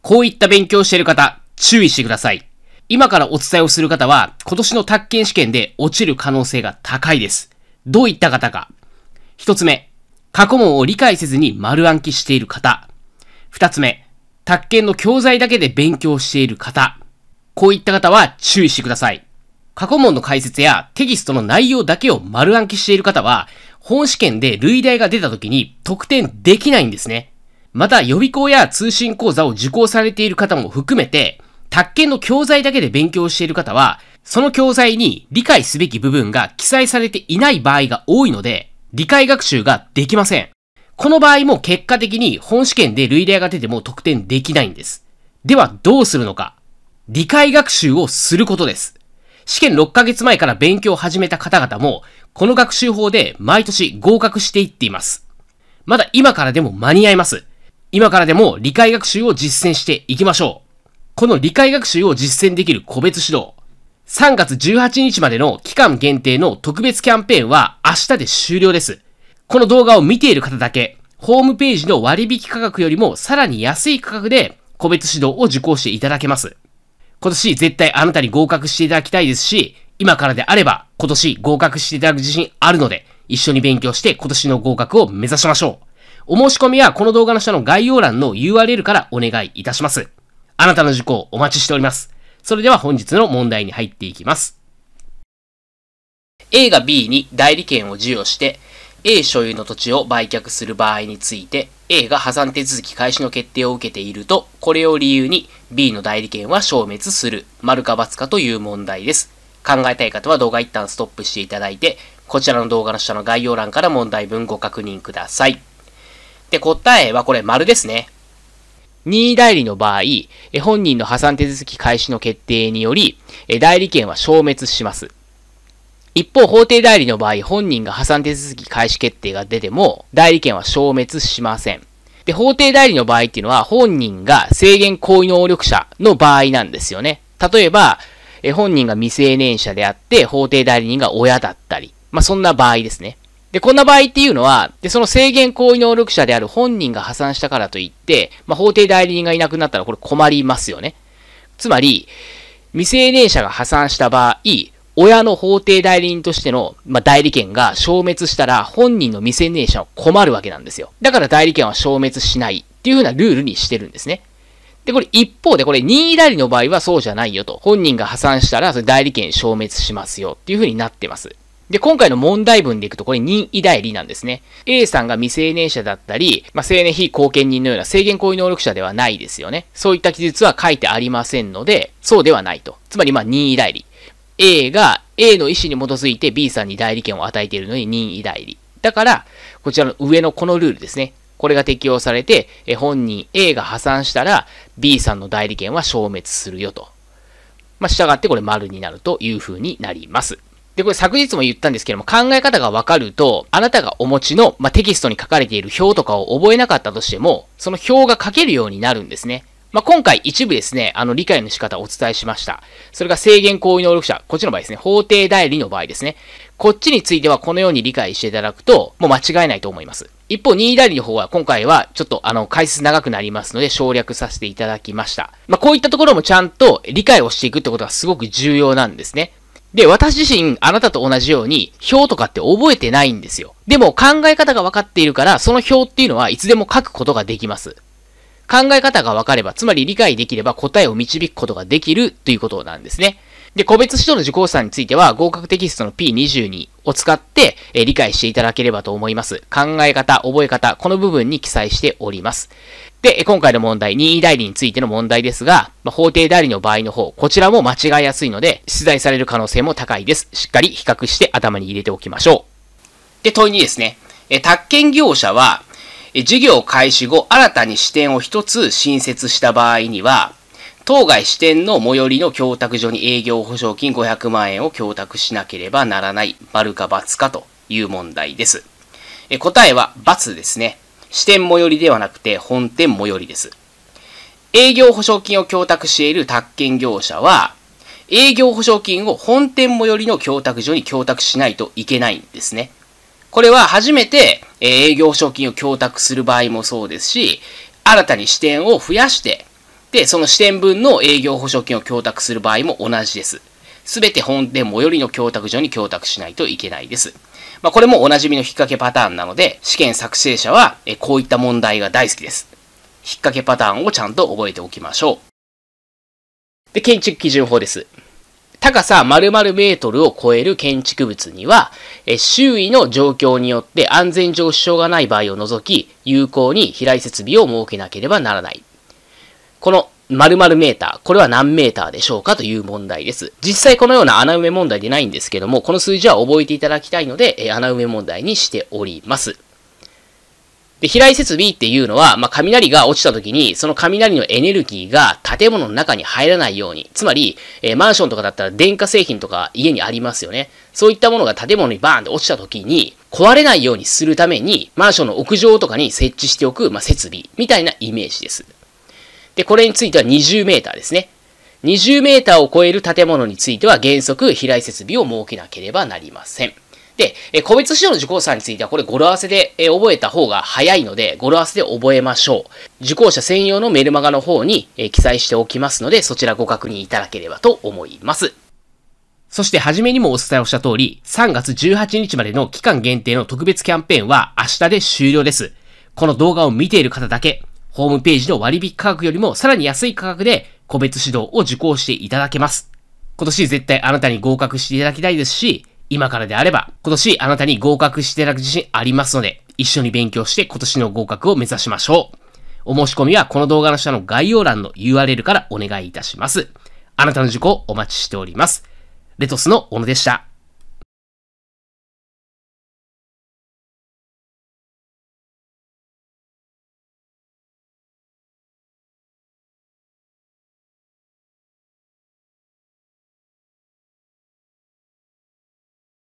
こういった勉強している方、注意してください。今からお伝えをする方は、今年の宅建試験で落ちる可能性が高いです。どういった方か。一つ目、過去問を理解せずに丸暗記している方。二つ目、宅建の教材だけで勉強している方。こういった方は注意してください。過去問の解説やテキストの内容だけを丸暗記している方は、本試験で類題が出た時に得点できないんですね。また予備校や通信講座を受講されている方も含めて、宅建の教材だけで勉強している方は、その教材に理解すべき部分が記載されていない場合が多いので、理解学習ができません。この場合も結果的に本試験で類例が出ても得点できないんです。ではどうするのか理解学習をすることです。試験6ヶ月前から勉強を始めた方々も、この学習法で毎年合格していっています。まだ今からでも間に合います。今からでも理解学習を実践していきましょう。この理解学習を実践できる個別指導。3月18日までの期間限定の特別キャンペーンは明日で終了です。この動画を見ている方だけ、ホームページの割引価格よりもさらに安い価格で個別指導を受講していただけます。今年絶対あなたに合格していただきたいですし、今からであれば今年合格していただく自信あるので、一緒に勉強して今年の合格を目指しましょう。お申し込みはこの動画の下の概要欄の URL からお願いいたします。あなたの受講お待ちしております。それでは本日の問題に入っていきます。A が B に代理権を授与して、A 所有の土地を売却する場合について、A が破産手続き開始の決定を受けていると、これを理由に B の代理権は消滅する、丸か×かという問題です。考えたい方は動画一旦ストップしていただいて、こちらの動画の下の概要欄から問題文ご確認ください。で、答えはこれ丸ですね。任意代理の場合、本人の破産手続き開始の決定により、代理権は消滅します。一方、法定代理の場合、本人が破産手続き開始決定が出ても、代理権は消滅しません。で、法定代理の場合っていうのは、本人が制限行為能力者の場合なんですよね。例えば、え本人が未成年者であって、法定代理人が親だったり、まあ、そんな場合ですね。で、こんな場合っていうのは、で、その制限行為能力者である本人が破産したからといって、まあ、法定代理人がいなくなったらこれ困りますよね。つまり、未成年者が破産した場合、親の法定代理人としての、まあ、代理権が消滅したら本人の未成年者は困るわけなんですよ。だから代理権は消滅しないっていうふうなルールにしてるんですね。で、これ一方でこれ任意代理の場合はそうじゃないよと。本人が破産したらそれ代理権消滅しますよっていうふうになってます。で、今回の問題文でいくと、これ任意代理なんですね。A さんが未成年者だったり、まあ、成年非貢献人のような制限行為能力者ではないですよね。そういった記述は書いてありませんので、そうではないと。つまり、まあ、任意代理。A が A の意思に基づいて B さんに代理権を与えているのに任意代理。だから、こちらの上のこのルールですね。これが適用されて、え本人 A が破産したら B さんの代理権は消滅するよと。まあ、従ってこれ丸になるというふうになります。で、これ昨日も言ったんですけども、考え方がわかると、あなたがお持ちの、まあ、テキストに書かれている表とかを覚えなかったとしても、その表が書けるようになるんですね。まあ、今回一部ですね、あの、理解の仕方をお伝えしました。それが制限行為能力者、こっちの場合ですね、法定代理の場合ですね。こっちについてはこのように理解していただくと、もう間違いないと思います。一方、任意代理の方は今回はちょっとあの、解説長くなりますので省略させていただきました。まあ、こういったところもちゃんと理解をしていくってことがすごく重要なんですね。で、私自身、あなたと同じように、表とかって覚えてないんですよ。でも、考え方が分かっているから、その表っていうのはいつでも書くことができます。考え方が分かれば、つまり理解できれば答えを導くことができるということなんですね。で、個別指導の受講者さんについては、合格テキストの P22 を使って、え理解していただければと思います。考え方、覚え方、この部分に記載しております。で、今回の問題、任意代理についての問題ですが、まあ、法定代理の場合の方、こちらも間違いやすいので、出題される可能性も高いです。しっかり比較して頭に入れておきましょう。で、問いにですね、え、宅建業者は、え、事業開始後、新たに支店を一つ新設した場合には、当該支店の最寄りの供託所に営業保証金500万円を供託しなければならない、丸か×かという問題です。え答えは×ですね。支店最寄りではなくて本店最寄りです。営業保証金を供託している宅建業者は、営業保証金を本店最寄りの供託所に供託しないといけないんですね。これは初めて営業保証金を供託する場合もそうですし、新たに支店を増やして、で、その支店分の営業保証金を供託する場合も同じです。すべて本店最寄りの供託所に供託しないといけないです。まあ、これもおなじみの引っ掛けパターンなので、試験作成者はこういった問題が大好きです。引っ掛けパターンをちゃんと覚えておきましょう。で、建築基準法です。高さ〇〇メートルを超える建築物には、周囲の状況によって安全上支障がない場合を除き、有効に飛来設備を設けなければならない。この〇〇メーター、これは何メーターでしょうかという問題です。実際このような穴埋め問題でないんですけども、この数字は覚えていただきたいので、え穴埋め問題にしております。で、飛来設備っていうのは、まあ、雷が落ちた時に、その雷のエネルギーが建物の中に入らないように、つまり、えー、マンションとかだったら電化製品とか家にありますよね。そういったものが建物にバーンって落ちた時に、壊れないようにするために、マンションの屋上とかに設置しておく、まあ、設備みたいなイメージです。で、これについては20メーターですね。20メーターを超える建物については原則飛来設備を設けなければなりません。で、え個別指導の受講者についてはこれ語呂合わせで、え覚えた方が早いので、語呂合わせで覚えましょう。受講者専用のメルマガの方に、え記載しておきますので、そちらご確認いただければと思います。そして、はじめにもお伝えをした通り、3月18日までの期間限定の特別キャンペーンは明日で終了です。この動画を見ている方だけ、ホームページの割引価格よりもさらに安い価格で個別指導を受講していただけます。今年絶対あなたに合格していただきたいですし、今からであれば今年あなたに合格していただく自信ありますので、一緒に勉強して今年の合格を目指しましょう。お申し込みはこの動画の下の概要欄の URL からお願いいたします。あなたの受講お待ちしております。レトスの小野でした。